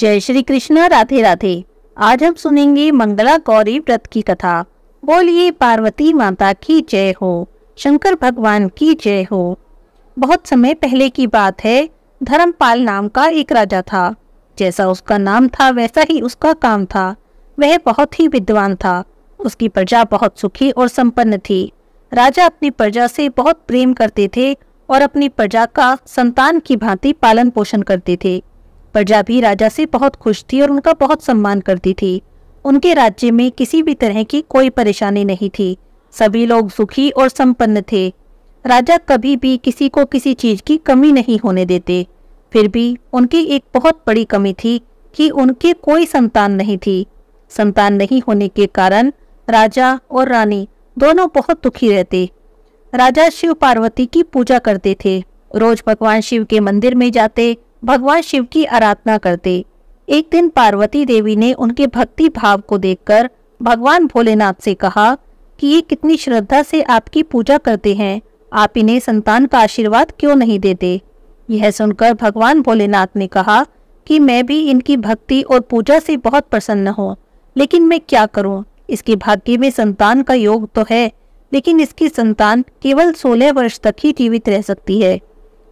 जय श्री कृष्ण राधे राधे आज हम सुनेंगे मंगला गौरी व्रत की कथा बोलिए पार्वती माता की जय हो शंकर भगवान की जय हो बहुत समय पहले की बात है धर्मपाल नाम का एक राजा था जैसा उसका नाम था वैसा ही उसका काम था वह बहुत ही विद्वान था उसकी प्रजा बहुत सुखी और संपन्न थी राजा अपनी प्रजा से बहुत प्रेम करते थे और अपनी प्रजा का संतान की भांति पालन पोषण करते थे प्रजा भी राजा से बहुत खुश थी और उनका बहुत सम्मान करती थी उनके राज्य में किसी भी तरह की कोई परेशानी नहीं थी सभी लोग सुखी और संपन्न थे राजा कभी भी किसी को किसी चीज की कमी नहीं होने देते फिर भी उनकी एक बहुत बड़ी कमी थी कि उनके कोई संतान नहीं थी संतान नहीं होने के कारण राजा और रानी दोनों बहुत दुखी रहते राजा शिव पार्वती की पूजा करते थे रोज भगवान शिव के मंदिर में जाते भगवान शिव की आराधना करते एक दिन पार्वती देवी ने उनके भक्ति भाव को देखकर भगवान भोलेनाथ से कहा कि ये कितनी श्रद्धा से आपकी पूजा करते हैं आप इन्हें संतान का आशीर्वाद क्यों नहीं देते यह सुनकर भगवान भोलेनाथ ने कहा कि मैं भी इनकी भक्ति और पूजा से बहुत प्रसन्न हूँ लेकिन मैं क्या करूँ इसके भाग्य में संतान का योग तो है लेकिन इसकी संतान केवल सोलह वर्ष तक ही जीवित रह सकती है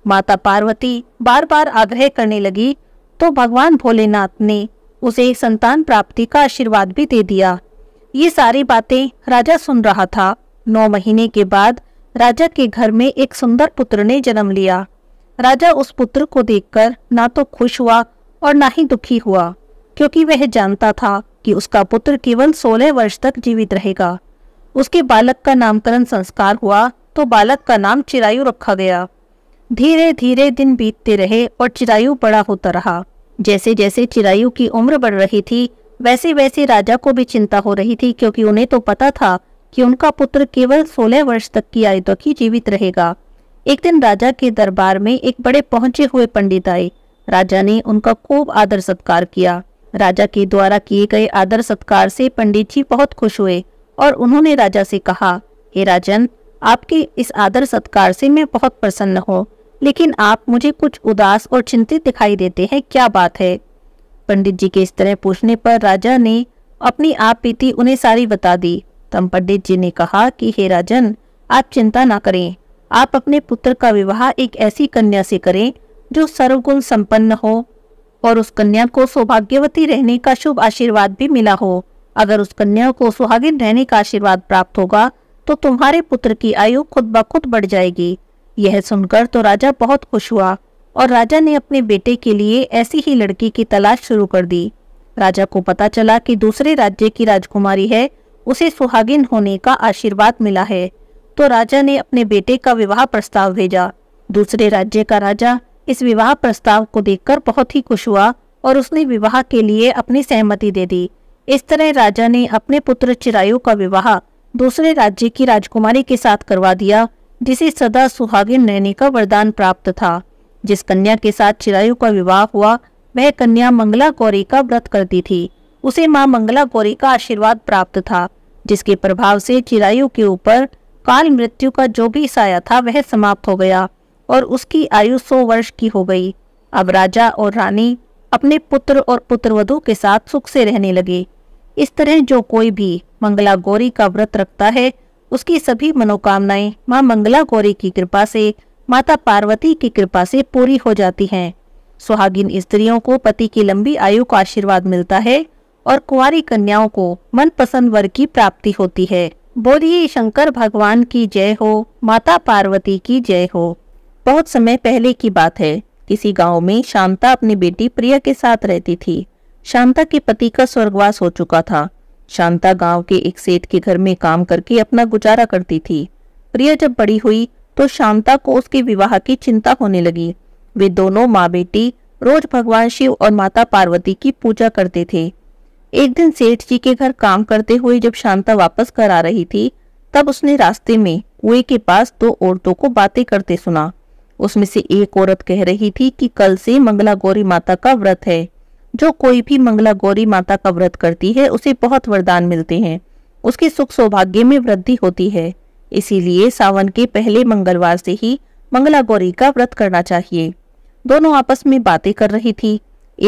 माता पार्वती बार बार आग्रह करने लगी तो भगवान भोलेनाथ ने उसे संतान प्राप्ति का आशीर्वाद भी दे दिया ये सारी बातें राजा सुन रहा था नौ महीने के बाद राजा के घर में एक सुंदर पुत्र ने जन्म लिया राजा उस पुत्र को देखकर ना तो खुश हुआ और ना ही दुखी हुआ क्योंकि वह जानता था कि उसका पुत्र केवल सोलह वर्ष तक जीवित रहेगा उसके बालक का नामकरण संस्कार हुआ तो बालक का नाम चिरायु रखा गया धीरे धीरे दिन बीतते रहे और चिरायु बड़ा होता रहा जैसे जैसे चिरायु की उम्र बढ़ रही थी वैसे वैसे राजा को भी चिंता हो रही थी क्योंकि उन्हें तो पता था कि उनका पुत्र केवल सोलह वर्ष तक की आयु तक ही जीवित रहेगा एक दिन राजा के दरबार में एक बड़े पहुंचे हुए पंडित आए राजा ने उनका खूब आदर सत्कार किया राजा के द्वारा किए गए आदर सत्कार से पंडित जी बहुत खुश हुए और उन्होंने राजा से कहा हे राजन आपके इस आदर सत्कार से मैं बहुत प्रसन्न हूँ लेकिन आप मुझे कुछ उदास और चिंतित दिखाई देते हैं क्या बात है पंडित जी के इस तरह पूछने पर राजा ने अपनी आप बीती उन्हें सारी बता दी तब पंडित जी ने कहा कि हे राजन आप चिंता ना करें आप अपने पुत्र का विवाह एक ऐसी कन्या से करें जो सर्वगुण संपन्न हो और उस कन्या को सौभाग्यवती रहने का शुभ आशीर्वाद भी मिला हो अगर उस कन्या को सुहागिन रहने का आशीर्वाद प्राप्त होगा तो तुम्हारे पुत्र की आयु खुद ब खुद बढ़ जाएगी यह सुनकर तो राजा बहुत खुश हुआ और राजा ने अपने बेटे के लिए ऐसी ही लड़की की तलाश शुरू कर दी राजा को पता चला कि दूसरे राज्य की राजकुमारी है उसे सुहागिन होने का आशीर्वाद मिला है तो राजा ने अपने बेटे का विवाह प्रस्ताव भेजा दूसरे राज्य का राजा इस विवाह प्रस्ताव को देखकर बहुत ही खुश हुआ और उसने विवाह के लिए अपनी सहमति दे दी इस तरह राजा ने अपने पुत्र चिरायु का विवाह दूसरे राज्य की राजकुमारी के साथ करवा दिया जिसे सदा सुहागिन रहने का वरदान प्राप्त था जिस कन्या के साथ चिरायु का विवाह हुआ वह कन्या मंगला गौरी का व्रत करती थी उसे माँ मंगला गौरी का आशीर्वाद प्राप्त था जिसके प्रभाव से चिरायु के ऊपर काल मृत्यु का जो भी साया था वह समाप्त हो गया और उसकी आयु सौ वर्ष की हो गई अब राजा और रानी अपने पुत्र और पुत्रवधु के साथ सुख से रहने लगे इस तरह जो कोई भी मंगला गौरी का व्रत रखता है उसकी सभी मनोकामनाएं माँ मंगला गौरी की कृपा से माता पार्वती की कृपा से पूरी हो जाती हैं सुहागिन स्त्रियों को पति की लंबी आयु का आशीर्वाद मिलता है और कुंवारी कन्याओं को मनपसंद वर की प्राप्ति होती है बोलिए शंकर भगवान की जय हो माता पार्वती की जय हो बहुत समय पहले की बात है किसी गांव में शांता अपनी बेटी प्रिया के साथ रहती थी शांता के पति का स्वर्गवास हो चुका था शांता गांव के एक सेठ के घर में काम करके अपना गुजारा करती थी प्रिया जब बड़ी हुई तो शांता को उसके विवाह की चिंता होने लगी वे दोनों माँ बेटी रोज भगवान शिव और माता पार्वती की पूजा करते थे एक दिन सेठ जी के घर काम करते हुए जब शांता वापस घर आ रही थी तब उसने रास्ते में कुएं के पास दो औरतों को बातें करते सुना उसमें से एक औरत कह रही थी कि कल से मंगला गौरी माता का व्रत है जो कोई भी मंगला गौरी माता का व्रत करती है उसे बहुत वरदान मिलते हैं उसके सुख सौभाग्य में वृद्धि होती है इसीलिए सावन के पहले मंगलवार से ही मंगला गौरी का व्रत करना चाहिए दोनों आपस में बातें कर रही थी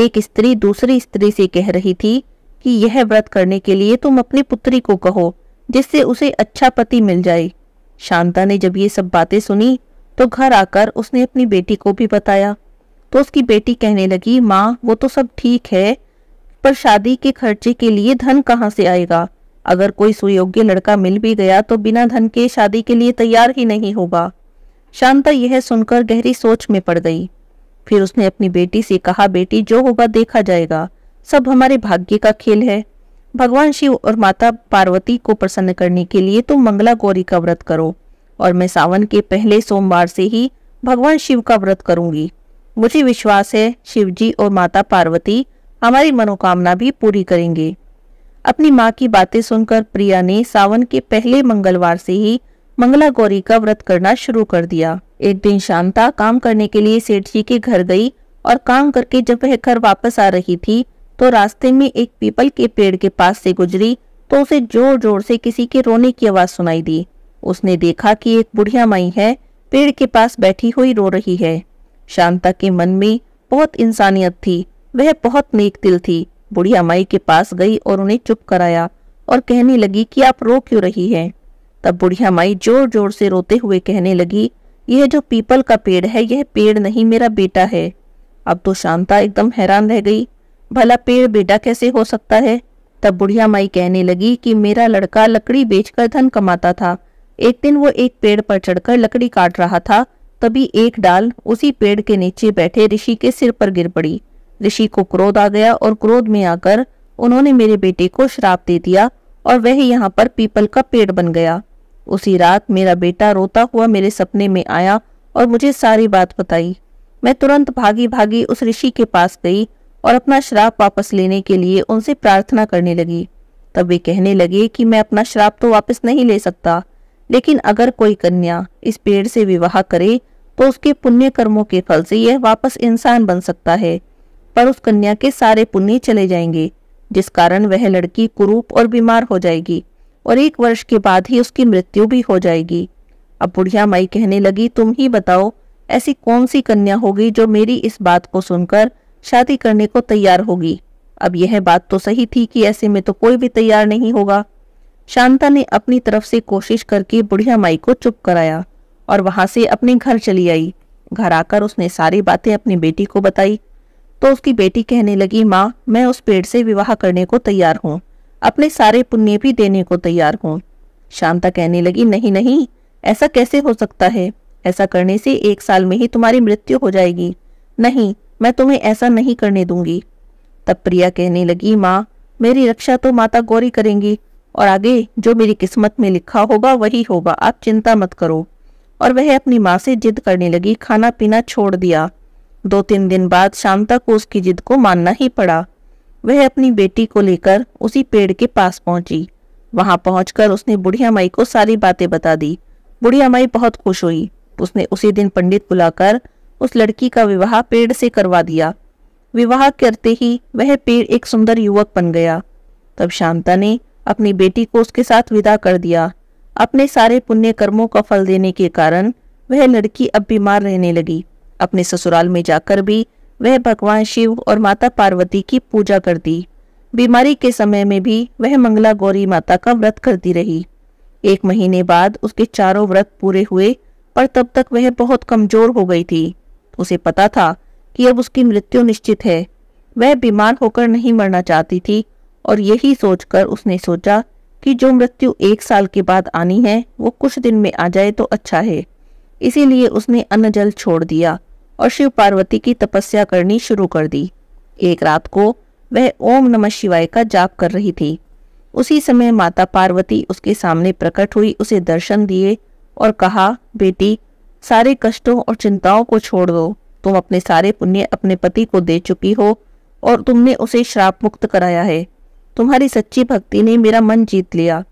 एक स्त्री दूसरी स्त्री से कह रही थी कि यह व्रत करने के लिए तुम अपनी पुत्री को कहो जिससे उसे अच्छा पति मिल जाए शांता ने जब ये सब बातें सुनी तो घर आकर उसने अपनी बेटी को भी बताया तो उसकी बेटी कहने लगी माँ वो तो सब ठीक है पर शादी के खर्चे के लिए धन कहाँ से आएगा अगर कोई सुयोग्य लड़का मिल भी गया तो बिना धन के शादी के लिए तैयार ही नहीं होगा शांता यह सुनकर गहरी सोच में पड़ गई फिर उसने अपनी बेटी से कहा बेटी जो होगा देखा जाएगा सब हमारे भाग्य का खेल है भगवान शिव और माता पार्वती को प्रसन्न करने के लिए तुम मंगला गौरी का व्रत करो और मैं सावन के पहले सोमवार से ही भगवान शिव का व्रत करूंगी मुझे विश्वास है शिवजी और माता पार्वती हमारी मनोकामना भी पूरी करेंगे अपनी माँ की बातें सुनकर प्रिया ने सावन के पहले मंगलवार से ही मंगला गौरी का व्रत करना शुरू कर दिया एक दिन शांता काम करने के लिए सेठ जी के घर गई और काम करके जब वह घर वापस आ रही थी तो रास्ते में एक पीपल के पेड़ के पास से गुजरी तो उसे जोर जोर से किसी के रोने की आवाज सुनाई दी उसने देखा कि एक बुढ़िया माई है पेड़ के पास बैठी हुई रो रही है शांता के मन में बहुत इंसानियत थी वह बहुत नेक दिल थी बुढ़िया माई के पास गई और उन्हें चुप कराया और कहने लगी कि आप रो क्यों रही हैं तब बुढ़िया माई जोर जोर से रोते हुए कहने लगी यह जो पीपल का पेड़ है यह पेड़ नहीं मेरा बेटा है अब तो शांता एकदम हैरान रह गई भला पेड़ बेटा कैसे हो सकता है तब बुढ़िया माई कहने लगी कि मेरा लड़का लकड़ी बेचकर धन कमाता था एक दिन वो एक पेड़ पर चढ़कर लकड़ी काट रहा था तभी एक डाल उसी पेड़ के नीचे बैठे ऋषि के सिर पर गिर पड़ी ऋषि को क्रोध आ गया और क्रोध में आकर उन्होंने मेरे बेटे को श्राप दे दिया और वह यहाँ पर पीपल का पेड़ बन गया उसी रात मेरा बेटा रोता हुआ मेरे सपने में आया और मुझे सारी बात बताई मैं तुरंत भागी भागी उस ऋषि के पास गई और अपना श्राप वापस लेने के लिए उनसे प्रार्थना करने लगी तब वे कहने लगे कि मैं अपना श्राप तो वापस नहीं ले सकता लेकिन अगर कोई कन्या इस पेड़ से विवाह करे तो उसके पुण्य कर्मों के फल से यह वापस इंसान बन सकता है पर उस कन्या के सारे पुण्य चले जाएंगे जिस कारण वह लड़की कुरूप और बीमार हो जाएगी और एक वर्ष के बाद ही उसकी मृत्यु भी हो जाएगी अब बुढ़िया माई कहने लगी तुम ही बताओ ऐसी कौन सी कन्या होगी जो मेरी इस बात को सुनकर शादी करने को तैयार होगी अब यह बात तो सही थी कि ऐसे में तो कोई भी तैयार नहीं होगा शांता ने अपनी तरफ से कोशिश करके बुढ़िया माई को चुप कराया और वहां से अपने घर चली आई घर आकर उसने सारी बातें अपनी बेटी को बताई तो उसकी बेटी कहने लगी माँ मैं उस पेड़ से विवाह करने को तैयार हूँ अपने सारे पुण्य भी देने को तैयार हूँ शांता कहने लगी नहीं नहीं ऐसा कैसे हो सकता है ऐसा करने से एक साल में ही तुम्हारी मृत्यु हो जाएगी नहीं मैं तुम्हें ऐसा नहीं करने दूंगी तब प्रिया कहने लगी माँ मेरी रक्षा तो माता गौरी करेंगी और आगे जो मेरी किस्मत में लिखा होगा वही होगा आप चिंता मत करो और वह अपनी माँ से जिद करने लगी खाना पीना छोड़ दिया दो तीन दिन बाद शांता को उसकी जिद को मानना ही पड़ा वह अपनी बेटी को लेकर उसी पेड़ के पास पहुंची वहां पहुंचकर उसने बुढ़िया माई को सारी बातें बता दी बुढ़िया माई बहुत खुश हुई उसने उसी दिन पंडित बुलाकर उस लड़की का विवाह पेड़ से करवा दिया विवाह करते ही वह पेड़ एक सुंदर युवक बन गया तब शांता ने अपनी बेटी को उसके साथ विदा कर दिया अपने सारे पुण्य कर्मों का फल देने के कारण वह लड़की अब बीमार रहने लगी अपने ससुराल में जाकर भी वह भगवान शिव और माता पार्वती की पूजा करती बीमारी के समय में भी वह मंगला गौरी माता का व्रत करती रही एक महीने बाद उसके चारों व्रत पूरे हुए पर तब तक वह बहुत कमजोर हो गई थी उसे पता था कि अब उसकी मृत्यु निश्चित है वह बीमार होकर नहीं मरना चाहती थी और यही सोचकर उसने सोचा कि जो मृत्यु एक साल के बाद आनी है वो कुछ दिन में आ जाए तो अच्छा है इसीलिए उसने अन्न जल छोड़ दिया और शिव पार्वती की तपस्या करनी शुरू कर दी एक रात को वह ओम नमः शिवाय का जाप कर रही थी उसी समय माता पार्वती उसके सामने प्रकट हुई उसे दर्शन दिए और कहा बेटी सारे कष्टों और चिंताओं को छोड़ दो तुम अपने सारे पुण्य अपने पति को दे चुकी हो और तुमने उसे श्राप मुक्त कराया है तुम्हारी सच्ची भक्ति ने मेरा मन जीत लिया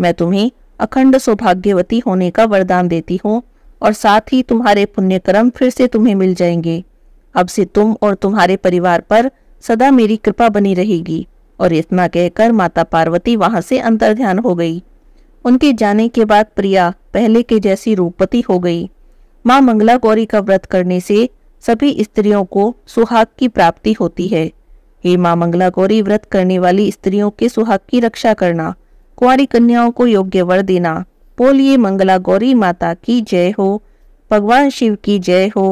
मैं तुम्हें अखंड सौभाग्यवती होने का वरदान देती हूँ और साथ ही तुम्हारे पुण्यक्रम फिर से तुम्हें मिल जाएंगे अब से तुम और तुम्हारे परिवार पर सदा मेरी कृपा बनी रहेगी और इतना कहकर माता पार्वती वहां से अंतर ध्यान हो गई उनके जाने के बाद प्रिया पहले के जैसी रूपवती हो गई माँ मंगला गौरी का व्रत करने से सभी स्त्रियों को सुहाग की प्राप्ति होती है हे माँ मंगला गौरी व्रत करने वाली स्त्रियों के सुहाग की रक्षा करना कुआरी कन्याओं को योग्य वर देना बोलिए मंगला गौरी माता की जय हो भगवान शिव की जय हो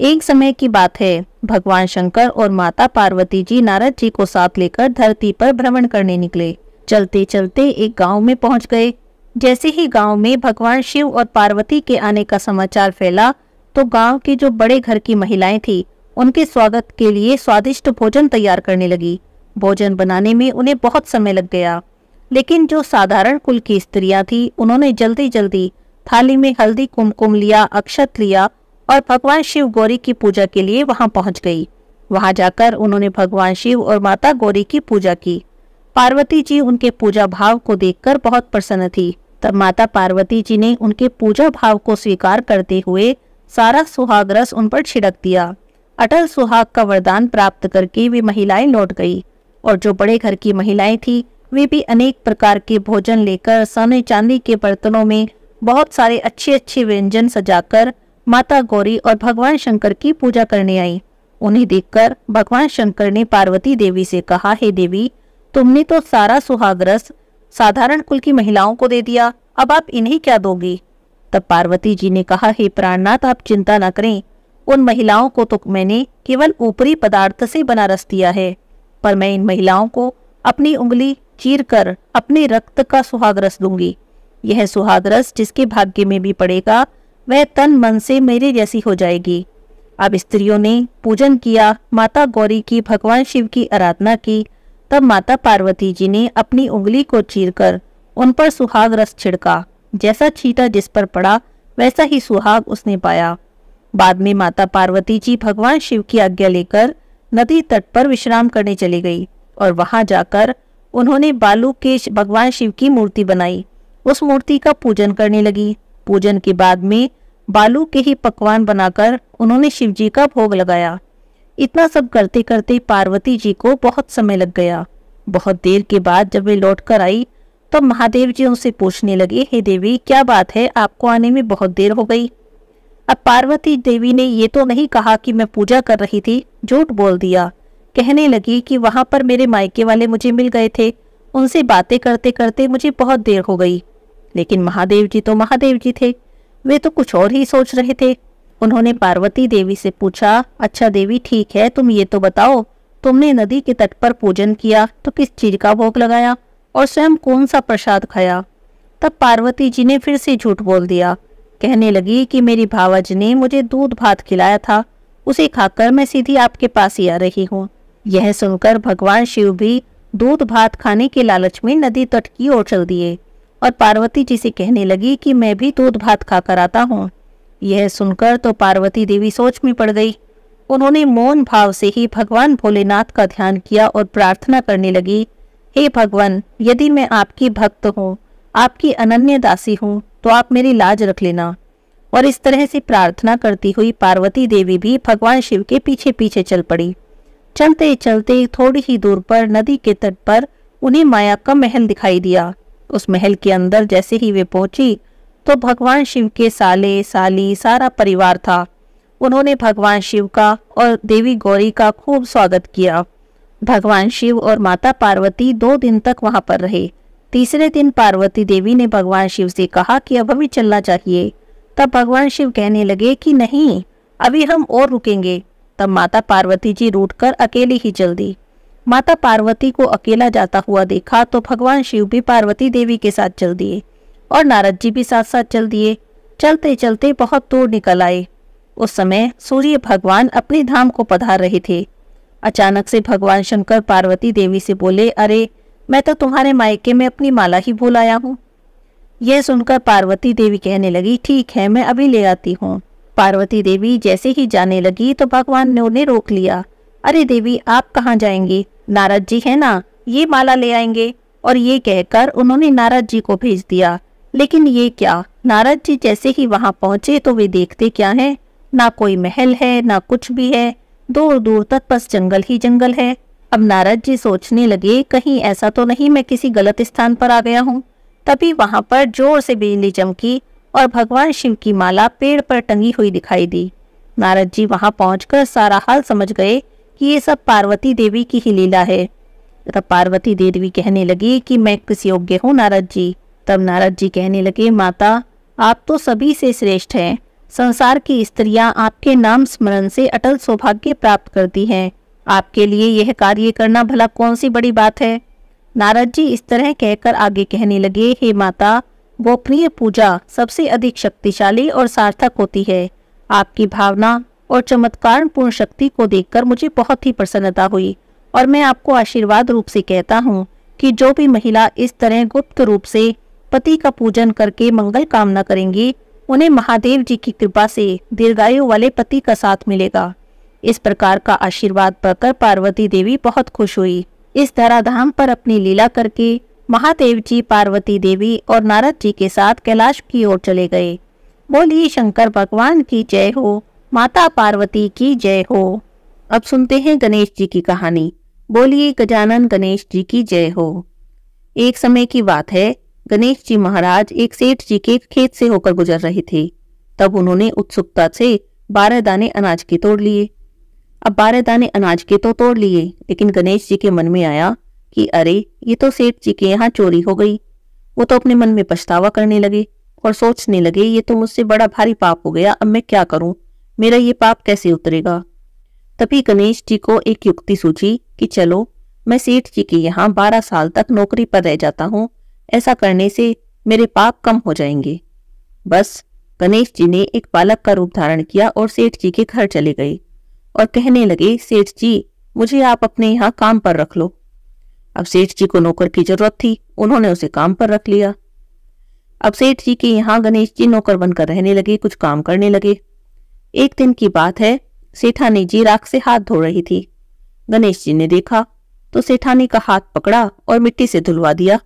एक समय की बात है भगवान शंकर और माता पार्वती जी नारद जी को साथ लेकर धरती पर भ्रमण करने निकले चलते चलते एक गांव में पहुंच गए जैसे ही गांव में भगवान शिव और पार्वती के आने का समाचार फैला तो गांव के जो बड़े घर की महिलाएं थी उनके स्वागत के लिए स्वादिष्ट भोजन तैयार करने लगी भोजन बनाने में उन्हें बहुत समय लग गया लेकिन जो साधारण कुल की स्त्रियां थी उन्होंने जल्दी जल्दी थाली में हल्दी कुमकुम लिया अक्षत लिया और भगवान शिव गौरी की पूजा के लिए वहां पहुंच गई वहां जाकर उन्होंने भगवान शिव और माता गौरी की पूजा की पार्वती जी उनके पूजा भाव को देखकर बहुत प्रसन्न थी तब माता पार्वती जी ने उनके पूजा भाव को स्वीकार करते हुए सारा सुहाग रस उन पर छिड़क दिया अटल सुहाग का वरदान प्राप्त करके वे महिलाएं लौट गई और जो बड़े घर की महिलाएं थी वे भी अनेक प्रकार के भोजन लेकर सोने चांदी के बर्तनों में बहुत सारे अच्छे अच्छे व्यंजन सजाकर माता गौरी और भगवान शंकर की पूजा करने आई उन्हें देखकर भगवान शंकर ने पार्वती देवी से कहा हे देवी तुमने तो सारा सुहाग रस साधारण कुल की महिलाओं को दे दिया अब आप इन्हें क्या दोगी तब पार्वती जी ने कहा हे प्राणनाथ आप चिंता न करें उन महिलाओं को तो मैंने केवल ऊपरी पदार्थ से बनारस दिया है पर मैं इन महिलाओं को अपनी उंगली चीर कर अपने रक्त का सुहाग रस दूंगी यह सुहाग रस जिसके भाग्य में भी पड़ेगा वह तन मन से मेरे जैसी हो जाएगी अब स्त्रियों ने पूजन किया माता गौरी की भगवान शिव की आराधना की तब माता पार्वती जी ने अपनी उंगली को चीरकर उन पर सुहाग रस छिड़का जैसा छीटा जिस पर पड़ा वैसा ही सुहाग उसने पाया बाद में माता पार्वती जी भगवान शिव की आज्ञा लेकर नदी तट पर विश्राम करने चली गई और वहां जाकर उन्होंने बालू के भगवान शिव की मूर्ति बनाई उस मूर्ति का पूजन करने लगी पूजन के बाद में बालू के ही पकवान बनाकर उन्होंने शिव जी का भोग लगाया इतना सब करते करते पार्वती जी को बहुत समय लग गया बहुत देर के बाद जब वे लौट कर आई तब तो महादेव जी उनसे पूछने लगे हे देवी क्या बात है आपको आने में बहुत देर हो गई अब पार्वती देवी ने ये तो नहीं कहा कि मैं पूजा कर रही थी झूठ बोल दिया कहने लगी कि वहां पर मेरे मायके वाले मुझे मिल गए थे उनसे बातें करते करते मुझे बहुत देर हो गई लेकिन महादेव जी तो महादेव जी थे वे तो कुछ और ही सोच रहे थे उन्होंने पार्वती देवी से पूछा अच्छा देवी ठीक है तुम ये तो बताओ तुमने नदी के तट पर पूजन किया तो किस चीज का भोग लगाया और स्वयं कौन सा प्रसाद खाया तब पार्वती जी ने फिर से झूठ बोल दिया कहने लगी कि मेरी भावाजी ने मुझे दूध भात खिलाया था उसे खाकर मैं सीधी आपके पास ही आ रही हूँ यह सुनकर भगवान शिव भी दूध भात खाने के लालच में नदी तट की ओर चल दिए और पार्वती जी से कहने लगी कि मैं भी दूध भात खाकर आता हूँ यह सुनकर तो पार्वती देवी सोच में पड़ गई उन्होंने मौन भाव से ही भगवान भोलेनाथ का ध्यान किया और प्रार्थना करने लगी हे hey भगवान यदि मैं आपकी भक्त हूँ आपकी अनन्य दासी हूँ तो आप मेरी लाज रख लेना और इस तरह से प्रार्थना करती हुई पार्वती देवी भी भगवान शिव के पीछे पीछे चल पड़ी चलते चलते थोड़ी ही दूर पर नदी के तट पर उन्हें माया का महल दिखाई दिया उस महल के अंदर जैसे ही वे पहुंची तो भगवान शिव के साले साली सारा परिवार था उन्होंने भगवान शिव का और देवी गौरी का खूब स्वागत किया भगवान शिव और माता पार्वती दो दिन तक वहां पर रहे तीसरे दिन पार्वती देवी ने भगवान शिव से कहा कि अब हमें चलना चाहिए तब भगवान शिव कहने लगे कि नहीं अभी हम और रुकेंगे तब माता पार्वती जी रूट कर अकेली ही चल दी माता पार्वती को अकेला जाता हुआ देखा तो भगवान शिव भी पार्वती देवी के साथ चल दिए और नारद जी भी साथ साथ चल दिए चलते चलते बहुत दूर निकल आए उस समय सूर्य भगवान अपने धाम को पधार रहे थे अचानक से भगवान शंकर पार्वती देवी से बोले अरे मैं तो तुम्हारे मायके में अपनी माला ही भूल आया हूँ यह सुनकर पार्वती देवी कहने लगी ठीक है मैं अभी ले आती हूँ पार्वती देवी जैसे ही जाने लगी तो भगवान ने उन्हें रोक लिया अरे देवी आप कहाँ जाएंगी नारद जी है ना ये माला ले आएंगे और ये कहकर उन्होंने नारद जी को भेज दिया लेकिन ये क्या नारद जी जैसे ही वहां पहुंचे तो वे देखते क्या है ना कोई महल है ना कुछ भी है दूर दूर तक बस जंगल ही जंगल है अब नारद जी सोचने लगे कहीं ऐसा तो नहीं मैं किसी गलत स्थान पर आ गया हूँ तभी वहां पर जोर से बिजली चमकी और भगवान शिव की माला पेड़ पर टंगी हुई दिखाई दी नारद जी वहां पहुंचकर सारा हाल समझ गए कि ये सब पार्वती देवी की ही लीला है तब पार्वती देवी कहने लगी कि मैं किस योग्य हूँ नारद जी तब नारद जी कहने लगे माता आप तो सभी से श्रेष्ठ हैं संसार की स्त्रियां आपके नाम स्मरण से अटल सौभाग्य प्राप्त करती हैं आपके लिए यह कार्य करना भला कौन सी बड़ी बात है नारद जी इस तरह कहकर आगे कहने लगे हे माता गोप्रिय पूजा सबसे अधिक शक्तिशाली और सार्थक होती है आपकी भावना और चमत्कार पूर्ण शक्ति को देखकर मुझे बहुत ही प्रसन्नता हुई और मैं आपको आशीर्वाद रूप से कहता हूँ कि जो भी महिला इस तरह गुप्त रूप से पति का पूजन करके मंगल कामना करेंगी उन्हें महादेव जी की कृपा से दीर्घायु वाले पति का साथ मिलेगा इस प्रकार का आशीर्वाद पाकर पार्वती देवी बहुत खुश हुई इस धराधाम पर अपनी लीला करके महादेव जी पार्वती देवी और नारद जी के साथ कैलाश की ओर चले गए बोलिए शंकर भगवान की जय हो माता पार्वती की जय हो अब सुनते हैं गणेश जी की कहानी बोलिए गजानन गणेश जी की जय हो एक समय की बात है गणेश जी महाराज एक सेठ जी के खेत से होकर गुजर रहे थे तब उन्होंने उत्सुकता से बारह दाने अनाज के तोड़ लिए अब बारह दाने अनाज के तो तोड़ लिए लेकिन गणेश जी के मन में आया कि अरे ये तो सेठ जी के यहाँ चोरी हो गई वो तो अपने मन में पछतावा करने लगे और सोचने लगे ये तो मुझसे बड़ा भारी पाप हो गया अब मैं क्या करूं मेरा ये पाप कैसे उतरेगा तभी गणेश जी को एक युक्ति सूझी कि चलो मैं सेठ जी के यहाँ बारह साल तक नौकरी पर रह जाता हूँ ऐसा करने से मेरे पाप कम हो जाएंगे बस गणेश जी ने एक बालक का रूप धारण किया और सेठ जी के घर चले गए और कहने लगे सेठ जी मुझे आप अपने यहाँ काम पर रख लो अब सेठ जी को नौकर की जरूरत थी उन्होंने उसे काम पर रख लिया अब सेठ जी के यहाँ गणेश जी नौकर बनकर रहने लगे कुछ काम करने लगे एक दिन की बात है सेठानी जी राख से हाथ धो रही थी गणेश जी ने देखा तो सेठानी का हाथ पकड़ा और मिट्टी से धुलवा दिया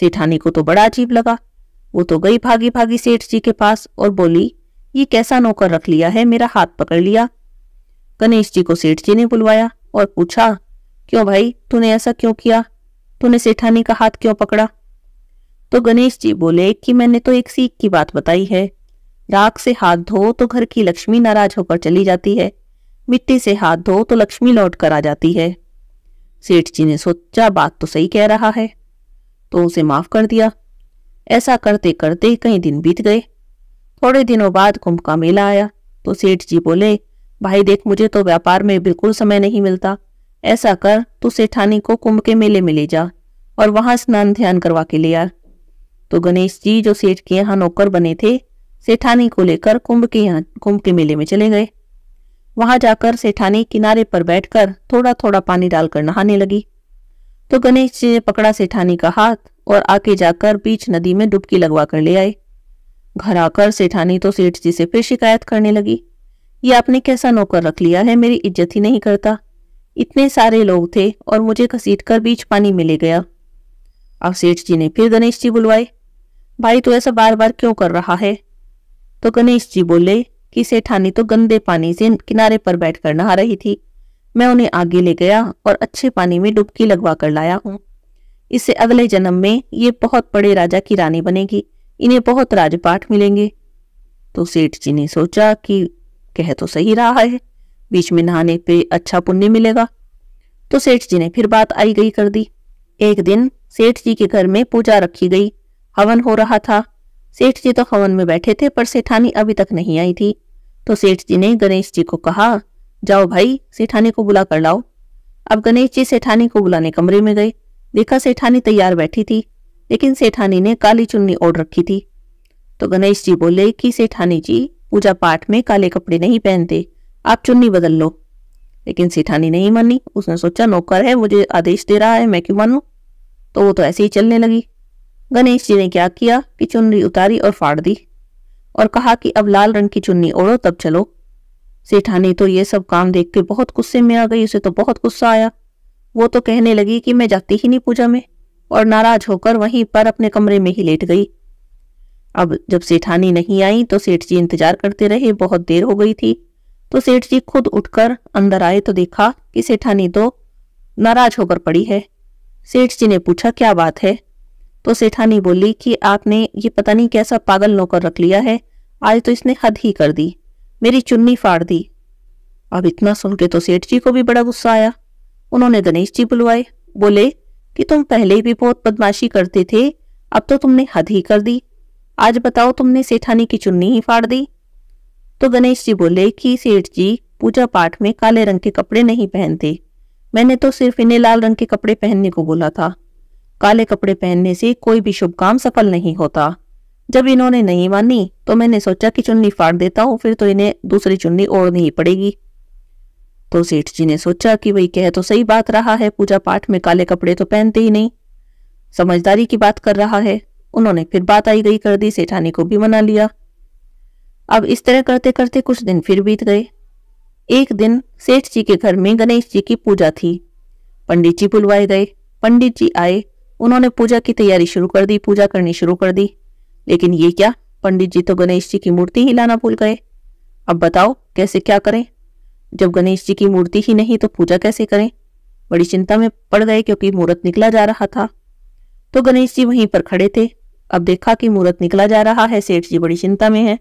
सेठानी को तो बड़ा अजीब लगा वो तो गई भागी भागी सेठ जी के पास और बोली ये कैसा नौकर रख लिया है मेरा हाथ पकड़ लिया गणेश जी को सेठ जी ने बुलवाया और पूछा क्यों भाई तूने ऐसा क्यों किया तूने सेठानी का हाथ क्यों पकड़ा तो गणेश जी बोले कि मैंने तो एक सीख की बात बताई है राख से हाथ धो तो घर की लक्ष्मी नाराज होकर चली जाती है मिट्टी से हाथ धो तो लक्ष्मी लौट कर आ जाती है सेठ जी ने सोचा बात तो सही कह रहा है तो उसे माफ कर दिया ऐसा करते करते कई दिन बीत गए थोड़े दिनों बाद कुंभ का मेला आया तो सेठ जी बोले भाई देख मुझे तो व्यापार में बिल्कुल समय नहीं मिलता ऐसा कर तू सेठानी को कुंभ के मेले में ले जा और वहां स्नान ध्यान करवा के ले आ तो गणेश जी जो सेठ के यहाँ नौकर बने थे सेठानी को लेकर कुंभ के यहाँ कुंभ के मेले में चले गए वहां जाकर सेठानी किनारे पर बैठकर थोड़ा थोड़ा पानी डालकर नहाने लगी तो गणेश जी ने पकड़ा सेठानी का हाथ और आके जाकर बीच नदी में डुबकी लगवा कर ले आए घर आकर सेठानी तो सेठ जी से फिर शिकायत करने लगी ये आपने कैसा नौकर रख लिया है मेरी इज्जत ही नहीं करता इतने सारे लोग थे और मुझे घसीट कर बीच पानी में ले गया अब सेठ जी ने फिर गणेश जी बुलवाए भाई तो ऐसा बार बार क्यों कर रहा है तो गणेश जी बोले कि सेठानी तो गंदे पानी से किनारे पर बैठकर नहा रही थी मैं उन्हें आगे ले गया और अच्छे पानी में डुबकी लगवा कर लाया हूँ इससे अगले जन्म में ये बहुत बड़े राजा की रानी बनेगी इन्हें बहुत राजपाठ मिलेंगे तो सेठ जी ने सोचा कि कह तो सही रहा है बीच में नहाने पे अच्छा पुण्य मिलेगा तो सेठ जी ने फिर बात आई गई कर दी एक दिन सेठ जी के घर में पूजा रखी गई हवन हो रहा था सेठ जी तो हवन में बैठे थे पर सेठानी अभी तक नहीं आई थी तो सेठ जी ने गणेश जी को कहा जाओ भाई सेठानी को बुला कर लाओ अब गणेश जी सेठानी को बुलाने कमरे में गए देखा सेठानी तैयार बैठी थी लेकिन सेठानी ने काली चुन्नी ओढ़ रखी थी तो गणेश जी बोले कि सेठानी जी पूजा पाठ में काले कपड़े नहीं पहनते आप चुन्नी बदल लो लेकिन सेठानी नहीं मानी उसने सोचा नौकर है मुझे आदेश दे रहा है मैं क्यों मानू तो वो तो ऐसे ही चलने लगी गणेश जी ने क्या किया कि चुन्नी उतारी और फाड़ दी और कहा कि अब लाल रंग की चुन्नी ओढ़ो तब चलो सेठानी तो ये सब काम देख के बहुत गुस्से में आ गई उसे तो बहुत गुस्सा आया वो तो कहने लगी कि मैं जाती ही नहीं पूजा में और नाराज होकर वहीं पर अपने कमरे में ही लेट गई अब जब सेठानी नहीं आई तो सेठ जी इंतजार करते रहे बहुत देर हो गई थी तो सेठ जी खुद उठकर अंदर आए तो देखा कि सेठानी तो नाराज होकर पड़ी है सेठ जी ने पूछा क्या बात है तो सेठानी बोली कि आपने ये पता नहीं कैसा पागल नौकर रख लिया है आज तो इसने हद ही कर दी मेरी चुन्नी फाड़ दी अब इतना सुन के तो सेठ जी को भी बड़ा गुस्सा आया उन्होंने गणेश जी बुलवाए बोले कि तुम पहले भी बहुत बदमाशी करते थे अब तो तुमने हद ही कर दी आज बताओ तुमने सेठानी की चुन्नी ही फाड़ दी तो गणेश जी बोले कि सेठ जी पूजा पाठ में काले रंग के कपड़े नहीं पहनते मैंने तो सिर्फ इन्हें लाल रंग के कपड़े पहनने को बोला था काले कपड़े पहनने से कोई भी शुभ काम सफल नहीं होता जब इन्होंने नहीं मानी तो मैंने सोचा कि चुन्नी फाड़ देता हूँ फिर तो इन्हें दूसरी चुन्नी ओढ़नी ही पड़ेगी तो सेठ जी ने सोचा कि भाई कह तो सही बात रहा है पूजा पाठ में काले कपड़े तो पहनते ही नहीं समझदारी की बात कर रहा है उन्होंने फिर बात आई गई कर दी सेठानी को भी मना लिया अब इस तरह करते करते कुछ दिन फिर बीत गए एक दिन सेठ जी के घर में गणेश जी की पूजा थी पंडित जी बुलवाए गए पंडित जी आए उन्होंने पूजा की तैयारी शुरू कर दी पूजा करनी शुरू कर दी लेकिन ये क्या पंडित जी तो गणेश जी की मूर्ति ही लाना भूल गए अब बताओ कैसे क्या करें जब गणेश जी की मूर्ति ही नहीं तो पूजा कैसे करें बड़ी चिंता में पड़ गए क्योंकि मूर्त निकला जा रहा था तो गणेश जी वहीं पर खड़े थे अब देखा कि मूर्त निकला जा रहा है सेठ जी बड़ी चिंता में है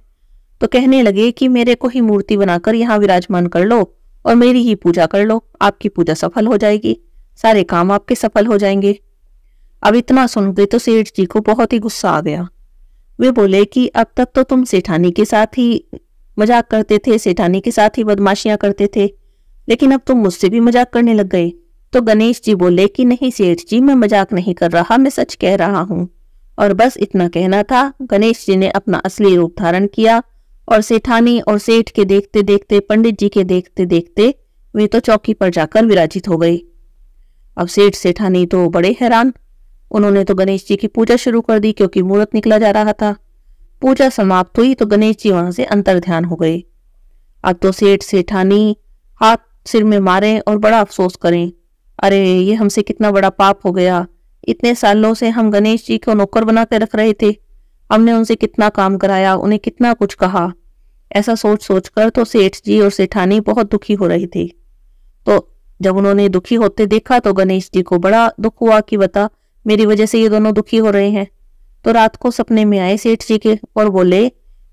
तो कहने लगे कि मेरे को ही मूर्ति बनाकर यहाँ विराजमान कर लो और मेरी ही पूजा कर लो आपकी पूजा सफल हो जाएगी सारे काम आपके सफल हो जाएंगे अब इतना सुन तो सेठ जी को बहुत ही गुस्सा आ गया वे बोले कि अब तक तो तुम सेठानी के साथ ही मजाक करते थे सेठानी के साथ ही बदमाशियां करते थे लेकिन अब तुम मुझसे भी मजाक करने लग गए तो गणेश जी बोले कि नहीं सेठ जी मैं मजाक नहीं कर रहा मैं सच कह रहा हूँ और बस इतना कहना था गणेश जी ने अपना असली रूप धारण किया और सेठानी और सेठ के देखते देखते पंडित जी के देखते देखते वे तो चौकी पर जाकर विराजित हो गई अब सेठ सेठानी तो बड़े हैरान उन्होंने तो गणेश जी की पूजा शुरू कर दी क्योंकि मुहूर्त निकला जा रहा था पूजा समाप्त हुई तो गणेश जी वहां से अंतर ध्यान हो गए अब तो सेठ सेठानी हाथ सिर में मारे और बड़ा अफसोस करें अरे ये हमसे कितना बड़ा पाप हो गया इतने सालों से हम गणेश जी को नौकर बना कर रख रहे थे हमने उनसे कितना काम कराया उन्हें कितना कुछ कहा ऐसा सोच सोच कर तो सेठ जी और सेठानी बहुत दुखी हो रही थी तो जब उन्होंने दुखी होते देखा तो गणेश जी को बड़ा दुख हुआ कि बता मेरी वजह से ये दोनों दुखी हो रहे हैं तो रात को सपने में आए सेठ जी के और बोले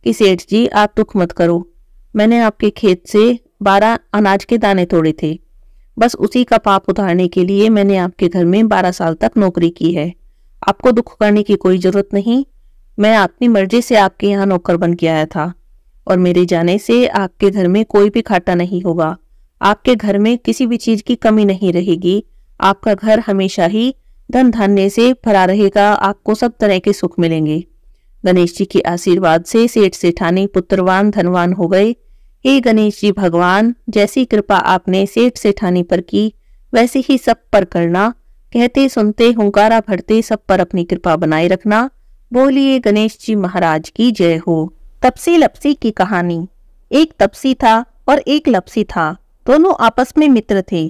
कि सेठ जी आप दुख मत करो मैंने आपके खेत से बारह अनाज के दाने तोड़े थे बस उसी का पाप उतारने के लिए मैंने आपके घर में बारह साल तक नौकरी की है आपको दुख करने की कोई जरूरत नहीं मैं अपनी मर्जी से आपके यहाँ नौकर बन के आया था और मेरे जाने से आपके घर में कोई भी घाटा नहीं होगा आपके घर में किसी भी चीज की कमी नहीं रहेगी आपका घर हमेशा ही धन धान्य से भरा रहेगा आपको सब तरह के सुख मिलेंगे गणेश जी के आशीर्वाद से सेठ सेठानी पुत्रवान धनवान हो गए हे गणेश जी भगवान जैसी कृपा आपने सेठ सेठानी पर की वैसी ही सब पर करना कहते सुनते हुंकारा भरते सब पर अपनी कृपा बनाए रखना बोलिए गणेश जी महाराज की जय हो तपसी लपसी की कहानी एक तपसी था और एक लपसी था दोनों आपस में मित्र थे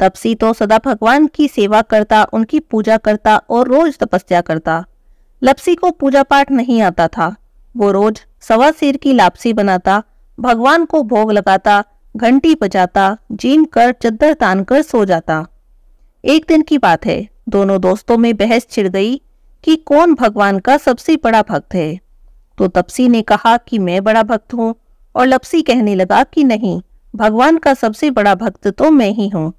तपसी तो सदा भगवान की सेवा करता उनकी पूजा करता और रोज तपस्या करता लपसी को पूजा पाठ नहीं आता था वो रोज सवा सिर की लापसी बनाता भगवान को भोग लगाता घंटी बजाता जीम कर चद्दर तान कर सो जाता एक दिन की बात है दोनों दोस्तों में बहस छिड़ गई कि कौन भगवान का सबसे बड़ा भक्त है तो तपसी ने कहा कि मैं बड़ा भक्त हूँ और लपसी कहने लगा कि नहीं भगवान का सबसे बड़ा भक्त तो मैं ही हूँ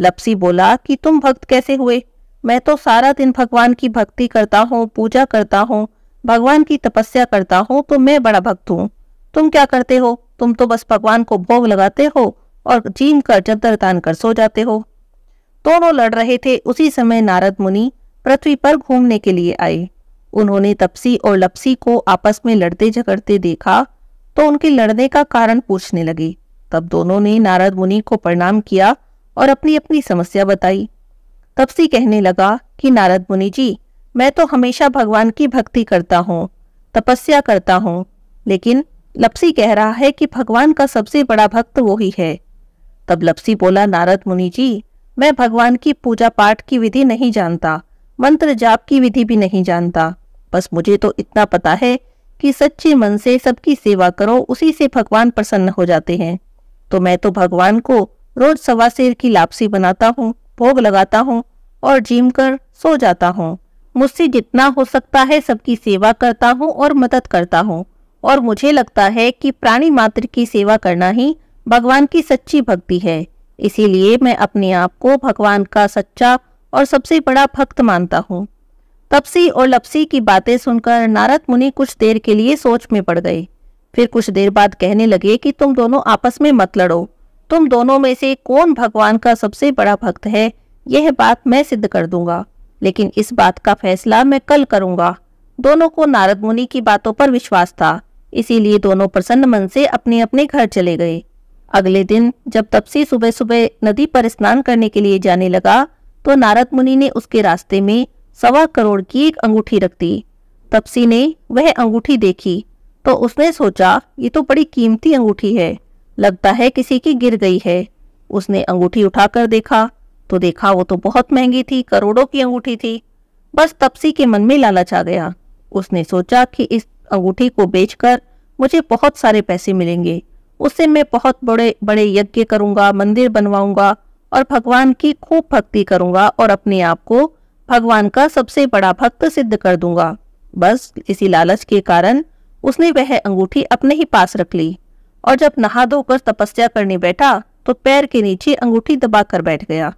लपसी बोला कि तुम भक्त कैसे हुए मैं तो सारा दिन भगवान की भक्ति करता हूँ पूजा करता हूँ भगवान की तपस्या करता हूँ तो मैं बड़ा भक्त हूँ तुम क्या करते हो तुम तो बस भगवान को भोग लगाते हो और जीम कर जंतर तान कर सो जाते हो दोनों लड़ रहे थे उसी समय नारद मुनि पृथ्वी पर घूमने के लिए आए उन्होंने तपसी और लपसी को आपस में लड़ते झगड़ते देखा तो उनके लड़ने का कारण पूछने लगे तब दोनों ने नारद मुनि को प्रणाम किया और अपनी अपनी समस्या बताई तपसी कहने लगा कि नारद मुनि जी मैं तो हमेशा भगवान की भक्ति करता हूँ तपस्या करता हूँ लेकिन लपसी कह रहा है कि भगवान का सबसे बड़ा भक्त वो ही है तब लपसी बोला नारद मुनि जी मैं भगवान की पूजा पाठ की विधि नहीं जानता मंत्र जाप की विधि भी नहीं जानता बस मुझे तो इतना पता है कि सच्चे मन से सबकी सेवा करो उसी से भगवान प्रसन्न हो जाते हैं तो मैं तो भगवान को रोज सवा शेर की लापसी बनाता हूँ भोग लगाता हूँ और जीम कर सो जाता हूँ मुझसे जितना हो सकता है सबकी सेवा करता हूँ और मदद करता हूँ और मुझे लगता है कि प्राणी मात्र की सेवा करना ही भगवान की सच्ची भक्ति है इसीलिए मैं अपने आप को भगवान का सच्चा और सबसे बड़ा भक्त मानता हूँ तपसी और लपसी की बातें सुनकर नारद मुनि कुछ देर के लिए सोच में पड़ गए फिर कुछ देर बाद कहने लगे कि तुम दोनों आपस में मत लड़ो तुम दोनों में से कौन भगवान का सबसे बड़ा भक्त है यह बात मैं सिद्ध कर दूंगा लेकिन इस बात का फैसला मैं कल करूंगा दोनों को नारद मुनि की बातों पर विश्वास था इसीलिए दोनों प्रसन्न मन से अपने अपने घर चले गए अगले दिन जब तपसी सुबह सुबह नदी पर स्नान करने के लिए जाने लगा तो नारद मुनि ने उसके रास्ते में सवा करोड़ की एक अंगूठी रख दी तपसी ने वह अंगूठी देखी तो उसने सोचा ये तो बड़ी कीमती अंगूठी है लगता है किसी की गिर गई है उसने अंगूठी उठाकर देखा तो देखा वो तो बहुत महंगी थी करोड़ों की अंगूठी थी बस तपसी के मन में लालच आ गया उसने सोचा कि इस अंगूठी को बेचकर मुझे बहुत सारे पैसे मिलेंगे उससे मैं बहुत बड़े बड़े यज्ञ करूंगा मंदिर बनवाऊंगा और भगवान की खूब भक्ति करूंगा और अपने आप को भगवान का सबसे बड़ा भक्त सिद्ध कर दूंगा बस इसी लालच के कारण उसने वह अंगूठी अपने ही पास रख ली और जब नहा धोकर तपस्या करने बैठा तो पैर के नीचे अंगूठी दबा कर बैठ गया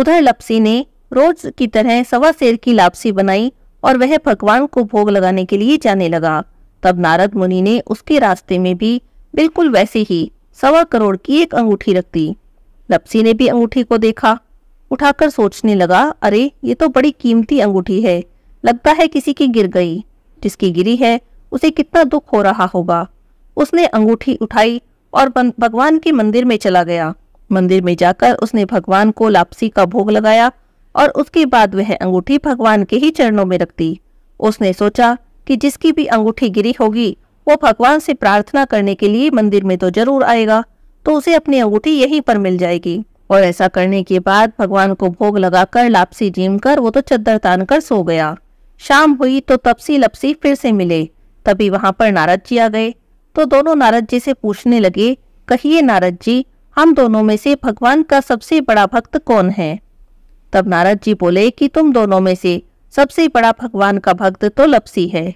उधर लपसी ने रोज की तरह सवा शेर की लापसी बनाई और वह भगवान को भोग लगाने के लिए जाने लगा तब नारद मुनि ने उसके रास्ते में भी बिल्कुल वैसे ही सवा करोड़ की एक अंगूठी रख दी लपसी ने भी अंगूठी को देखा उठाकर सोचने लगा अरे ये तो बड़ी कीमती अंगूठी है लगता है किसी की गिर गई जिसकी गिरी है उसे कितना दुख हो रहा होगा उसने अंगूठी उठाई और भगवान के मंदिर में चला गया मंदिर में जाकर उसने भगवान को लापसी का भोग लगाया और उसके बाद वह अंगूठी भगवान के ही चरणों में रख दी उसने सोचा कि जिसकी भी अंगूठी गिरी होगी वो भगवान से प्रार्थना करने के लिए मंदिर में तो जरूर आएगा तो उसे अपनी अंगूठी यहीं पर मिल जाएगी और ऐसा करने के बाद भगवान को भोग लगाकर लापसी जीम कर वो तो चद्दर तान कर सो गया शाम हुई तो तपसी लपसी फिर से मिले तभी वहां पर नारद जी आ गए तो दोनों नारद जी से पूछने लगे कहिए नारद जी हम दोनों में से भगवान का सबसे बड़ा भक्त कौन है तब नारद जी बोले कि तुम दोनों में से सबसे बड़ा भगवान का भक्त तो लपसी है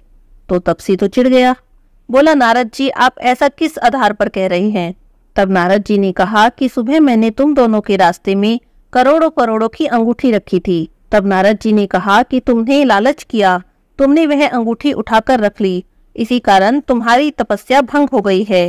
तो तपसी तो चिढ़ गया बोला नारद जी आप ऐसा किस आधार पर कह रहे हैं तब नारद जी ने कहा कि सुबह मैंने तुम दोनों के रास्ते में करोड़ों करोड़ों की अंगूठी रखी थी तब नारद जी ने कहा कि तुमने लालच किया तुमने वह अंगूठी उठाकर रख ली इसी कारण तुम्हारी तपस्या भंग हो गई है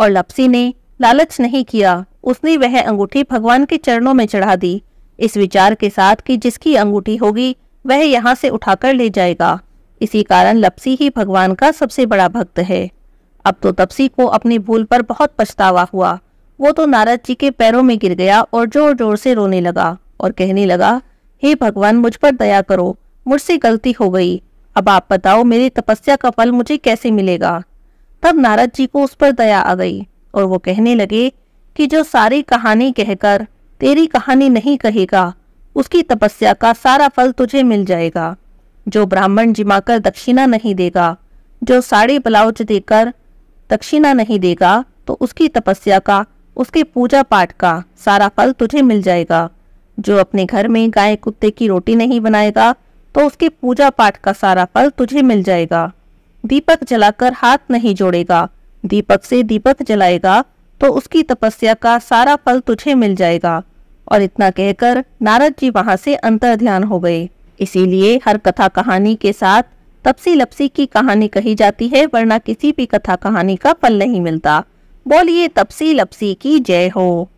और लपसी ने लालच नहीं किया उसने वह अंगूठी भगवान के चरणों में चढ़ा दी इस विचार के साथ कि जिसकी अंगूठी होगी वह यहाँ से उठाकर ले जाएगा इसी कारण लपसी ही भगवान का सबसे बड़ा भक्त है अब तो तपसी को अपनी भूल पर बहुत पछतावा हुआ वो तो नारद जी के पैरों में गिर गया और जोर जोर से रोने लगा और कहने लगा हे hey भगवान मुझ पर दया करो मुझसे गलती हो गई अब आप बताओ मेरी तपस्या का फल मुझे कैसे मिलेगा तब नारद जी को उस पर दया आ गई और वो कहने लगे कि जो सारी कहानी कहकर तेरी कहानी नहीं कहेगा उसकी तपस्या का सारा फल तुझे मिल जाएगा जो ब्राह्मण जिमाकर दक्षिणा नहीं देगा जो साड़ी ब्लाउज देकर दक्षिणा नहीं देगा तो उसकी तपस्या का उसके पूजा पाठ का सारा फल तुझे मिल जाएगा जो अपने घर में गाय कुत्ते की रोटी नहीं बनाएगा तो उसके पूजा पाठ का सारा फल तुझे मिल जाएगा दीपक जलाकर हाथ नहीं जोड़ेगा दीपक से दीपक जलाएगा तो उसकी तपस्या का सारा फल तुझे मिल जाएगा और इतना कहकर नारद जी वहां से अंतर ध्यान हो गए इसीलिए हर कथा कहानी के साथ तपसी लपसी की कहानी कही जाती है वरना किसी भी कथा कहानी का फल नहीं मिलता बोलिए तपसी लपसी की जय हो